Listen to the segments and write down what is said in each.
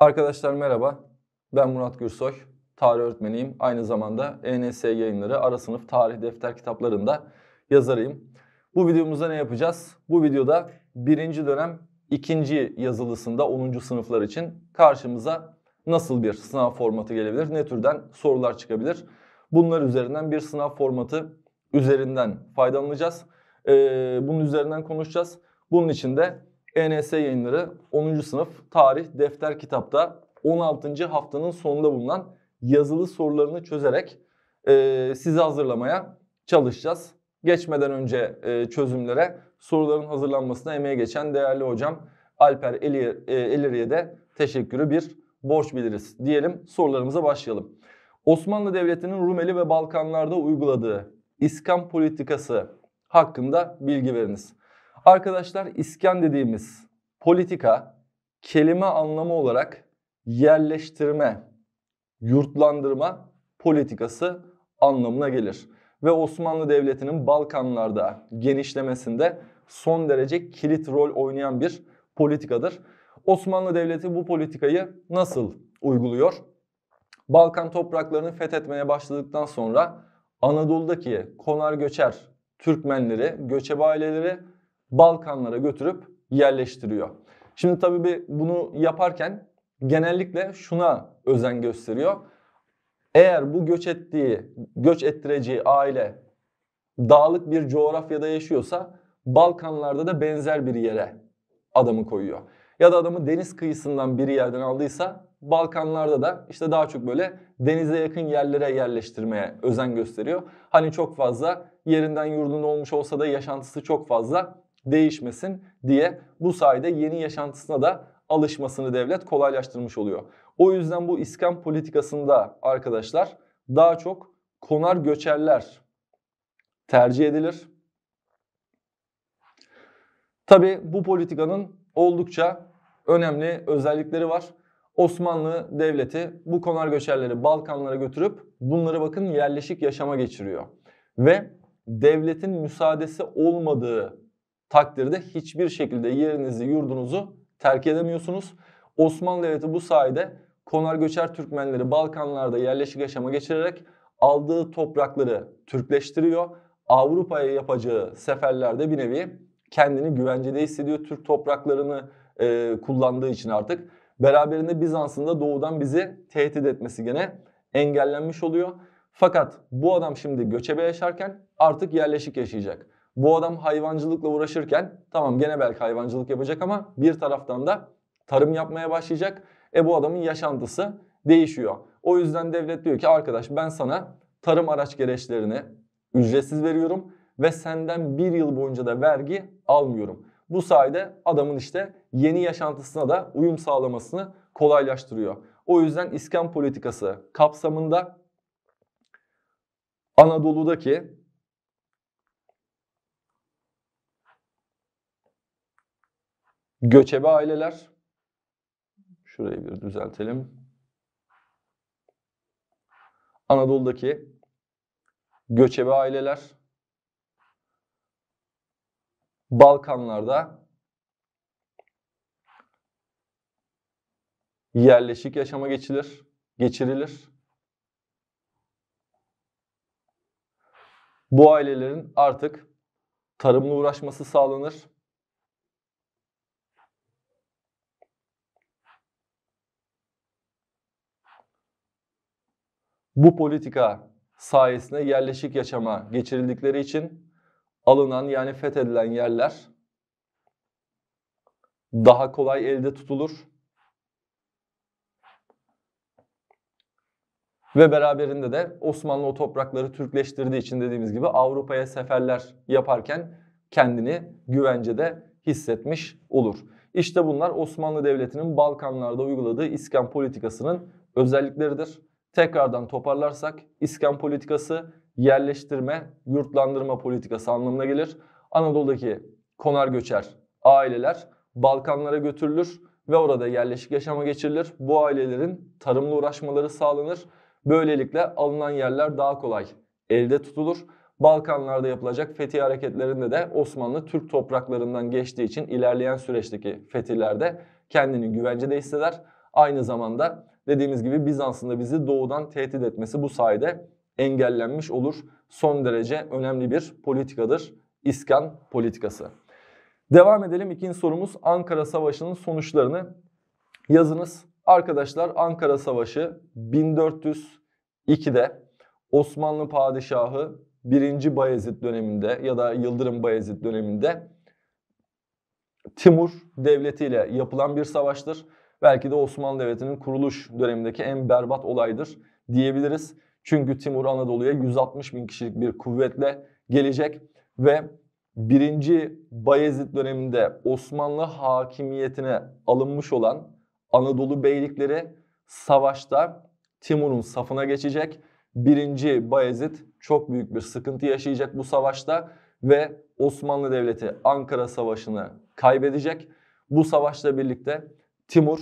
Arkadaşlar merhaba. Ben Murat Gürsoy. Tarih öğretmeniyim. Aynı zamanda ENS yayınları ara sınıf tarih defter kitaplarında yazarıyım. Bu videomuzda ne yapacağız? Bu videoda birinci dönem ikinci yazılısında 10. sınıflar için karşımıza nasıl bir sınav formatı gelebilir? Ne türden sorular çıkabilir? Bunlar üzerinden bir sınav formatı üzerinden faydalanacağız. Ee, bunun üzerinden konuşacağız. Bunun için de ENS yayınları 10. sınıf tarih defter kitapta 16. haftanın sonunda bulunan yazılı sorularını çözerek e, sizi hazırlamaya çalışacağız. Geçmeden önce e, çözümlere soruların hazırlanmasına emeğe geçen değerli hocam Alper e, Eliri'ye de teşekkürü bir borç biliriz diyelim sorularımıza başlayalım. Osmanlı Devleti'nin Rumeli ve Balkanlarda uyguladığı İskan politikası hakkında bilgi veriniz. Arkadaşlar iskan dediğimiz politika kelime anlamı olarak yerleştirme, yurtlandırma politikası anlamına gelir. Ve Osmanlı Devleti'nin Balkanlarda genişlemesinde son derece kilit rol oynayan bir politikadır. Osmanlı Devleti bu politikayı nasıl uyguluyor? Balkan topraklarını fethetmeye başladıktan sonra Anadolu'daki konar göçer Türkmenleri, göçebe aileleri Balkanlara götürüp yerleştiriyor. Şimdi tabii bir bunu yaparken genellikle şuna özen gösteriyor. Eğer bu göç ettiği, göç ettireceği aile dağlık bir coğrafyada yaşıyorsa Balkanlarda da benzer bir yere adamı koyuyor. Ya da adamı deniz kıyısından bir yerden aldıysa Balkanlarda da işte daha çok böyle denize yakın yerlere yerleştirmeye özen gösteriyor. Hani çok fazla yerinden yurdunda olmuş olsa da yaşantısı çok fazla değişmesin diye bu sayede yeni yaşantısına da alışmasını devlet kolaylaştırmış oluyor. O yüzden bu iskan politikasında arkadaşlar daha çok konar göçerler tercih edilir. Tabi bu politikanın oldukça önemli özellikleri var. Osmanlı Devleti bu konar göçerleri Balkanlara götürüp bunları bakın yerleşik yaşama geçiriyor. Ve devletin müsaadesi olmadığı takdirde hiçbir şekilde yerinizi, yurdunuzu terk edemiyorsunuz. Osmanlı Devleti bu sayede konar göçer Türkmenleri Balkanlarda yerleşik yaşama geçirerek aldığı toprakları Türkleştiriyor. Avrupa'ya yapacağı seferlerde bir nevi kendini güvencede hissediyor. Türk topraklarını e, kullandığı için artık. Beraberinde Bizans'ın da doğudan bizi tehdit etmesi gene engellenmiş oluyor. Fakat bu adam şimdi göçebe yaşarken artık yerleşik yaşayacak bu adam hayvancılıkla uğraşırken tamam gene belki hayvancılık yapacak ama bir taraftan da tarım yapmaya başlayacak. E bu adamın yaşantısı değişiyor. O yüzden devlet diyor ki arkadaş ben sana tarım araç gereçlerini ücretsiz veriyorum ve senden bir yıl boyunca da vergi almıyorum. Bu sayede adamın işte yeni yaşantısına da uyum sağlamasını kolaylaştırıyor. O yüzden iskan politikası kapsamında Anadolu'daki Göçebe aileler. Şurayı bir düzeltelim. Anadolu'daki göçebe aileler. Balkanlarda yerleşik yaşama geçilir, geçirilir. Bu ailelerin artık tarımla uğraşması sağlanır. bu politika sayesinde yerleşik yaşama geçirildikleri için alınan yani fethedilen yerler daha kolay elde tutulur. Ve beraberinde de Osmanlı o toprakları Türkleştirdiği için dediğimiz gibi Avrupa'ya seferler yaparken kendini güvencede hissetmiş olur. İşte bunlar Osmanlı Devleti'nin Balkanlarda uyguladığı iskan politikasının özellikleridir tekrardan toparlarsak iskan politikası yerleştirme, yurtlandırma politikası anlamına gelir. Anadolu'daki konar göçer aileler Balkanlara götürülür ve orada yerleşik yaşama geçirilir. Bu ailelerin tarımla uğraşmaları sağlanır. Böylelikle alınan yerler daha kolay elde tutulur. Balkanlarda yapılacak fetih hareketlerinde de Osmanlı Türk topraklarından geçtiği için ilerleyen süreçteki fetihlerde kendini güvencede hisseder. Aynı zamanda Dediğimiz gibi Bizans'ın da bizi doğudan tehdit etmesi bu sayede engellenmiş olur. Son derece önemli bir politikadır İskan politikası. Devam edelim. İkinci sorumuz Ankara Savaşı'nın sonuçlarını yazınız. Arkadaşlar Ankara Savaşı 1402'de Osmanlı Padişahı 1. Bayezid döneminde ya da Yıldırım Bayezid döneminde Timur Devleti ile yapılan bir savaştır belki de Osmanlı Devleti'nin kuruluş dönemindeki en berbat olaydır diyebiliriz. Çünkü Timur Anadolu'ya 160 bin kişilik bir kuvvetle gelecek ve 1. Bayezid döneminde Osmanlı hakimiyetine alınmış olan Anadolu beylikleri savaşta Timur'un safına geçecek. 1. Bayezid çok büyük bir sıkıntı yaşayacak bu savaşta ve Osmanlı Devleti Ankara Savaşı'nı kaybedecek. Bu savaşla birlikte Timur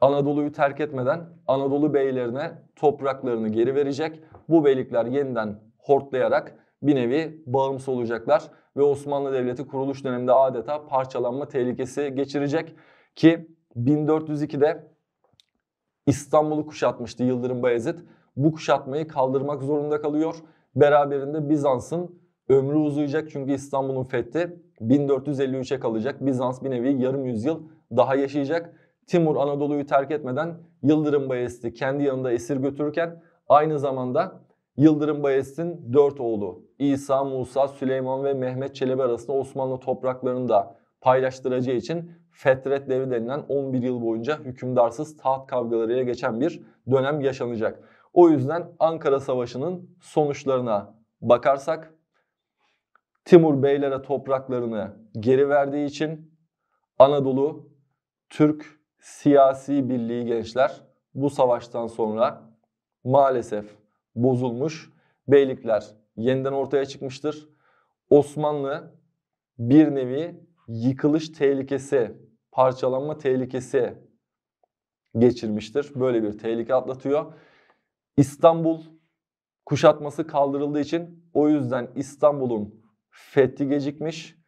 Anadolu'yu terk etmeden Anadolu beylerine topraklarını geri verecek. Bu beylikler yeniden hortlayarak bir nevi bağımsız olacaklar ve Osmanlı Devleti kuruluş döneminde adeta parçalanma tehlikesi geçirecek ki 1402'de İstanbul'u kuşatmıştı Yıldırım Bayezid. Bu kuşatmayı kaldırmak zorunda kalıyor. Beraberinde Bizans'ın ömrü uzayacak çünkü İstanbul'un fethi 1453'e kalacak. Bizans bir nevi yarım yüzyıl daha yaşayacak. Timur Anadolu'yu terk etmeden Yıldırım Bayezid'i kendi yanında esir götürürken aynı zamanda Yıldırım Bayezid'in dört oğlu İsa, Musa, Süleyman ve Mehmet Çelebi arasında Osmanlı topraklarını da paylaştıracağı için fetret devri denilen 11 yıl boyunca hükümdarsız taht kavgalarıyla geçen bir dönem yaşanacak. O yüzden Ankara Savaşı'nın sonuçlarına bakarsak Timur beylere topraklarını geri verdiği için Anadolu Türk siyasi birliği gençler bu savaştan sonra maalesef bozulmuş. Beylikler yeniden ortaya çıkmıştır. Osmanlı bir nevi yıkılış tehlikesi, parçalanma tehlikesi geçirmiştir. Böyle bir tehlike atlatıyor. İstanbul kuşatması kaldırıldığı için o yüzden İstanbul'un fethi gecikmiş.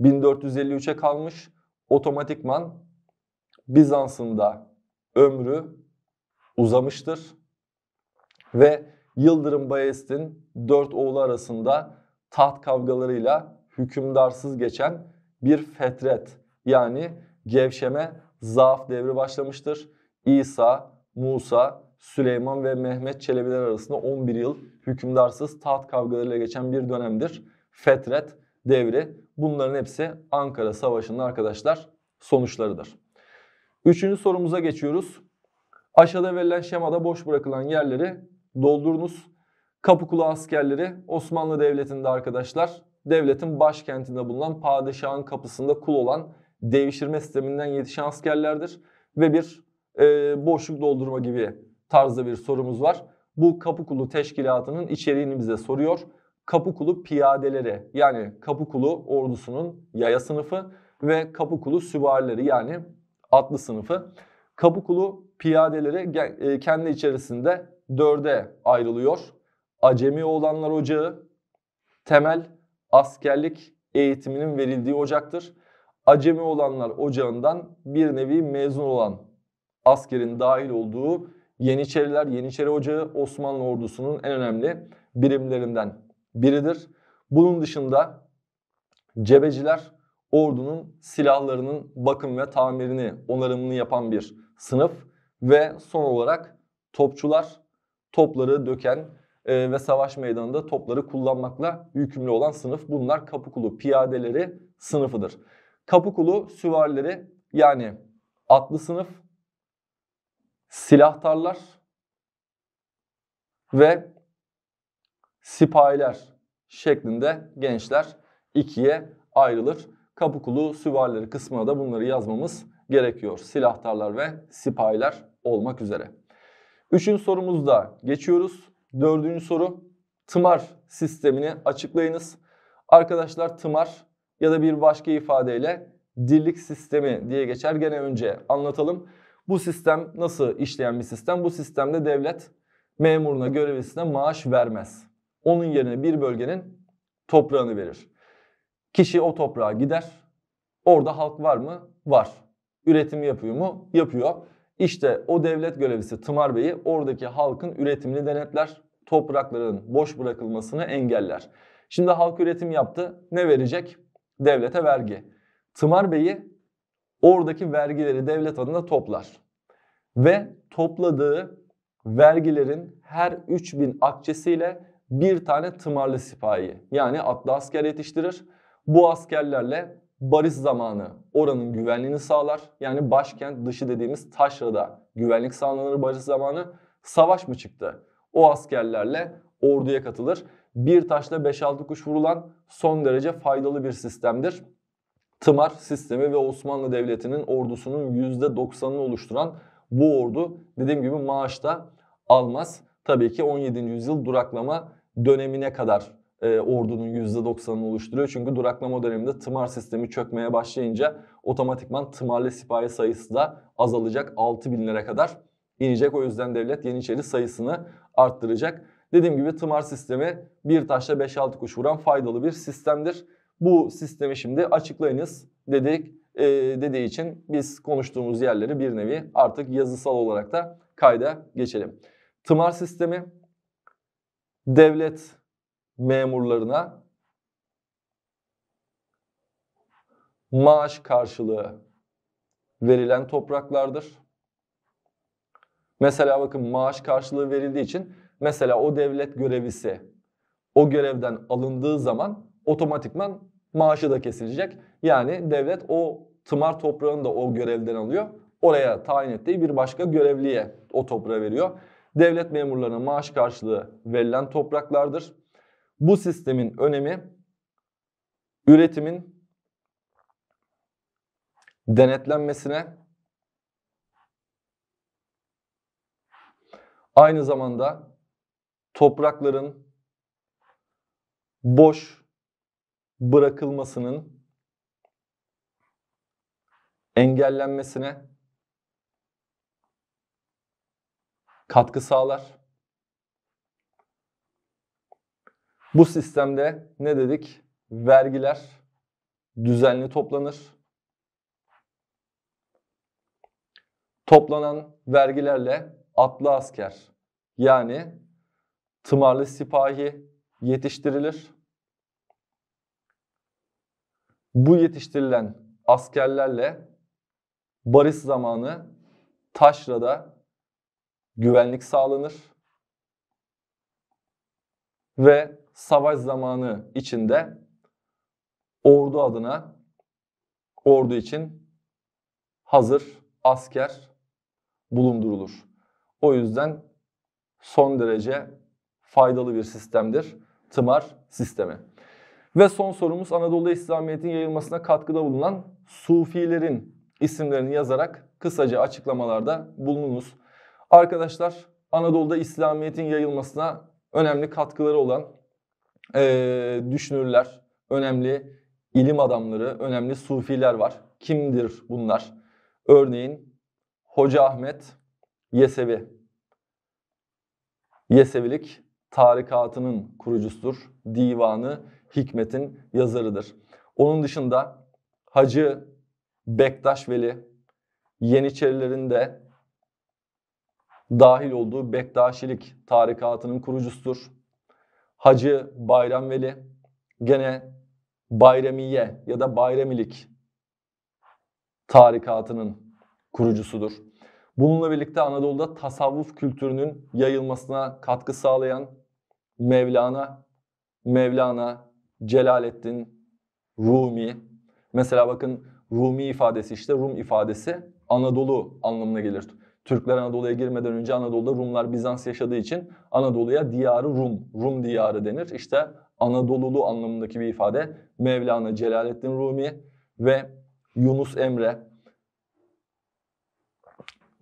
1453'e kalmış. Otomatikman Bizans'ın da ömrü uzamıştır. Ve Yıldırım Bayezid'in dört oğlu arasında taht kavgalarıyla hükümdarsız geçen bir fetret yani gevşeme zaaf devri başlamıştır. İsa, Musa, Süleyman ve Mehmet Çelebiler arasında 11 yıl hükümdarsız taht kavgalarıyla geçen bir dönemdir. Fetret devri bunların hepsi Ankara Savaşı'nın arkadaşlar sonuçlarıdır. Üçüncü sorumuza geçiyoruz. Aşağıda verilen şemada boş bırakılan yerleri doldurunuz. Kapıkulu askerleri Osmanlı Devleti'nde arkadaşlar devletin başkentinde bulunan padişahın kapısında kul olan devşirme sisteminden yetişen askerlerdir. Ve bir e, boşluk doldurma gibi tarzda bir sorumuz var. Bu kapıkulu teşkilatının içeriğini bize soruyor. Kapıkulu piyadeleri yani kapıkulu ordusunun yaya sınıfı ve kapıkulu süvarileri yani Atlı sınıfı. Kabukulu piyadeleri e, kendi içerisinde dörde ayrılıyor. Acemi oğlanlar ocağı temel askerlik eğitiminin verildiği ocaktır. Acemi olanlar ocağından bir nevi mezun olan askerin dahil olduğu Yeniçeriler, Yeniçeri Ocağı Osmanlı ordusunun en önemli birimlerinden biridir. Bunun dışında cebeciler ordunun silahlarının bakım ve tamirini, onarımını yapan bir sınıf ve son olarak topçular topları döken e, ve savaş meydanında topları kullanmakla yükümlü olan sınıf. Bunlar kapıkulu piyadeleri sınıfıdır. Kapıkulu süvarileri yani atlı sınıf, silahtarlar ve sipahiler şeklinde gençler ikiye ayrılır kabuklu süvarileri kısmına da bunları yazmamız gerekiyor. Silahtarlar ve sipahiler olmak üzere. Üçüncü sorumuzda geçiyoruz. Dördüncü soru tımar sistemini açıklayınız. Arkadaşlar tımar ya da bir başka ifadeyle dirlik sistemi diye geçer. Gene önce anlatalım. Bu sistem nasıl işleyen bir sistem? Bu sistemde devlet memuruna, görevlisine maaş vermez. Onun yerine bir bölgenin toprağını verir. Kişi o toprağa gider. Orada halk var mı? Var. Üretim yapıyor mu? Yapıyor. İşte o devlet görevlisi Tımar Bey'i oradaki halkın üretimini denetler. Toprakların boş bırakılmasını engeller. Şimdi halk üretim yaptı. Ne verecek? Devlete vergi. Tımar Bey'i oradaki vergileri devlet adına toplar. Ve topladığı vergilerin her 3000 akçesiyle bir tane tımarlı sipahi yani atlı asker yetiştirir. Bu askerlerle barış zamanı oranın güvenliğini sağlar. Yani başkent dışı dediğimiz Taşra'da güvenlik sağlanır barış zamanı. Savaş mı çıktı? O askerlerle orduya katılır. Bir taşla 5-6 kuş vurulan son derece faydalı bir sistemdir. Tımar sistemi ve Osmanlı Devleti'nin ordusunun %90'ını oluşturan bu ordu dediğim gibi maaş da almaz. Tabii ki 17. yüzyıl duraklama dönemine kadar e, ordunun %90'ını oluşturuyor. Çünkü duraklama döneminde tımar sistemi çökmeye başlayınca otomatikman tımarlı sipahi sayısı da azalacak. 6 binlere kadar inecek. O yüzden devlet Yeniçeri sayısını arttıracak. Dediğim gibi tımar sistemi bir taşla 5-6 kuş vuran faydalı bir sistemdir. Bu sistemi şimdi açıklayınız dedik e, dediği için biz konuştuğumuz yerleri bir nevi artık yazısal olarak da kayda geçelim. Tımar sistemi devlet memurlarına maaş karşılığı verilen topraklardır. Mesela bakın maaş karşılığı verildiği için mesela o devlet görevlisi o görevden alındığı zaman otomatikman maaşı da kesilecek. Yani devlet o tımar toprağını da o görevden alıyor. Oraya tayin ettiği bir başka görevliye o toprağı veriyor. Devlet memurlarına maaş karşılığı verilen topraklardır. Bu sistemin önemi üretimin denetlenmesine aynı zamanda toprakların boş bırakılmasının engellenmesine katkı sağlar. Bu sistemde ne dedik? Vergiler düzenli toplanır. Toplanan vergilerle atlı asker yani tımarlı sipahi yetiştirilir. Bu yetiştirilen askerlerle barış zamanı taşrada güvenlik sağlanır ve savaş zamanı içinde ordu adına ordu için hazır asker bulundurulur. O yüzden son derece faydalı bir sistemdir tımar sistemi. Ve son sorumuz Anadolu İslamiyet'in yayılmasına katkıda bulunan Sufilerin isimlerini yazarak kısaca açıklamalarda bulununuz. Arkadaşlar Anadolu'da İslamiyet'in yayılmasına önemli katkıları olan e, düşünürler, önemli ilim adamları, önemli sufiler var. Kimdir bunlar? Örneğin Hoca Ahmet Yesevi. Yesevilik tarikatının kurucusudur. Divanı Hikmet'in yazarıdır. Onun dışında Hacı Bektaş Veli, Yeniçerilerin de dahil olduğu Bektaşilik tarikatının kurucusudur. Hacı Bayramveli gene Bayramiye ya da Bayramilik tarikatının kurucusudur. Bununla birlikte Anadolu'da tasavvuf kültürünün yayılmasına katkı sağlayan Mevlana, Mevlana, Celaleddin, Rumi. Mesela bakın Rumi ifadesi işte Rum ifadesi Anadolu anlamına gelir. Türkler Anadolu'ya girmeden önce Anadolu'da Rumlar Bizans yaşadığı için Anadolu'ya diyarı Rum, Rum diyarı denir. İşte Anadolulu anlamındaki bir ifade Mevlana Celaleddin Rumi ve Yunus Emre.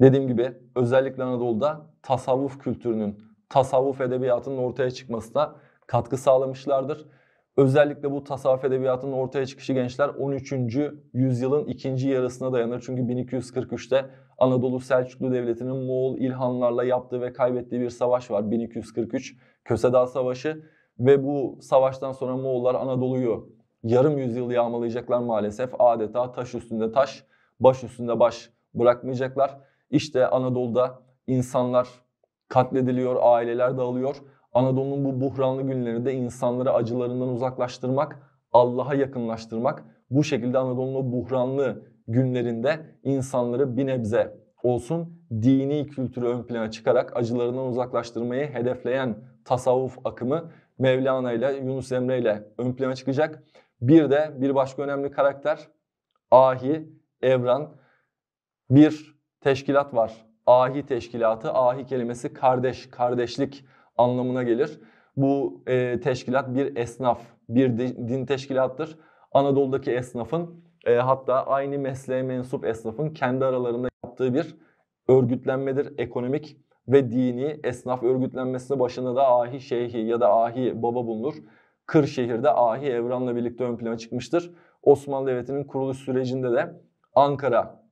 Dediğim gibi özellikle Anadolu'da tasavvuf kültürünün, tasavvuf edebiyatının ortaya çıkmasına katkı sağlamışlardır. Özellikle bu tasavvuf edebiyatının ortaya çıkışı gençler 13. yüzyılın ikinci yarısına dayanır. Çünkü 1243'te Anadolu Selçuklu Devleti'nin Moğol İlhanlarla yaptığı ve kaybettiği bir savaş var. 1243 Kösedağ Savaşı ve bu savaştan sonra Moğollar Anadolu'yu yarım yüzyıl yağmalayacaklar maalesef. Adeta taş üstünde taş, baş üstünde baş bırakmayacaklar. İşte Anadolu'da insanlar katlediliyor, aileler dağılıyor. Anadolu'nun bu buhranlı günlerinde insanları acılarından uzaklaştırmak, Allah'a yakınlaştırmak, bu şekilde Anadolu'nun buhranlı günlerinde insanları bir nebze olsun dini kültürü ön plana çıkarak acılarından uzaklaştırmayı hedefleyen tasavvuf akımı Mevlana ile Yunus Emre ile ön plana çıkacak. Bir de bir başka önemli karakter Ahi Evran bir teşkilat var. Ahi teşkilatı, ahi kelimesi kardeş, kardeşlik anlamına gelir. Bu e, teşkilat bir esnaf, bir din teşkilattır. Anadolu'daki esnafın e, hatta aynı mesleğe mensup esnafın kendi aralarında yaptığı bir örgütlenmedir. Ekonomik ve dini esnaf örgütlenmesine başında da ahi şeyhi ya da ahi baba bulunur. Kırşehir'de ahi evranla birlikte ön plana çıkmıştır. Osmanlı Devleti'nin kuruluş sürecinde de Ankara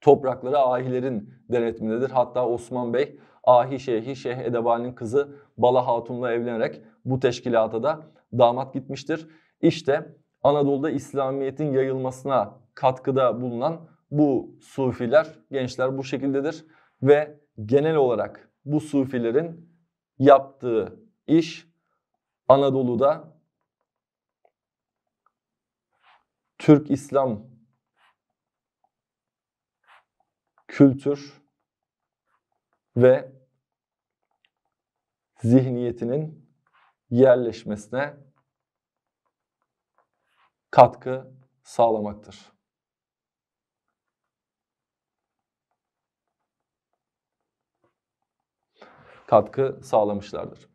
toprakları ahilerin denetimindedir. Hatta Osman Bey ahi şeyhi Şeyh Edebali'nin kızı Bala Hatun'la evlenerek bu teşkilata da damat gitmiştir. İşte Anadolu'da İslamiyet'in yayılmasına katkıda bulunan bu sufiler, gençler bu şekildedir ve genel olarak bu sufilerin yaptığı iş Anadolu'da Türk İslam kültür ve zihniyetinin yerleşmesine katkı sağlamaktır. Katkı sağlamışlardır.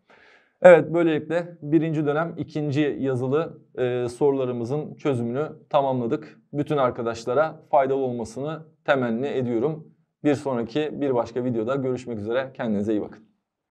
Evet böylelikle birinci dönem ikinci yazılı e, sorularımızın çözümünü tamamladık. Bütün arkadaşlara faydalı olmasını temenni ediyorum. Bir sonraki bir başka videoda görüşmek üzere. Kendinize iyi bakın.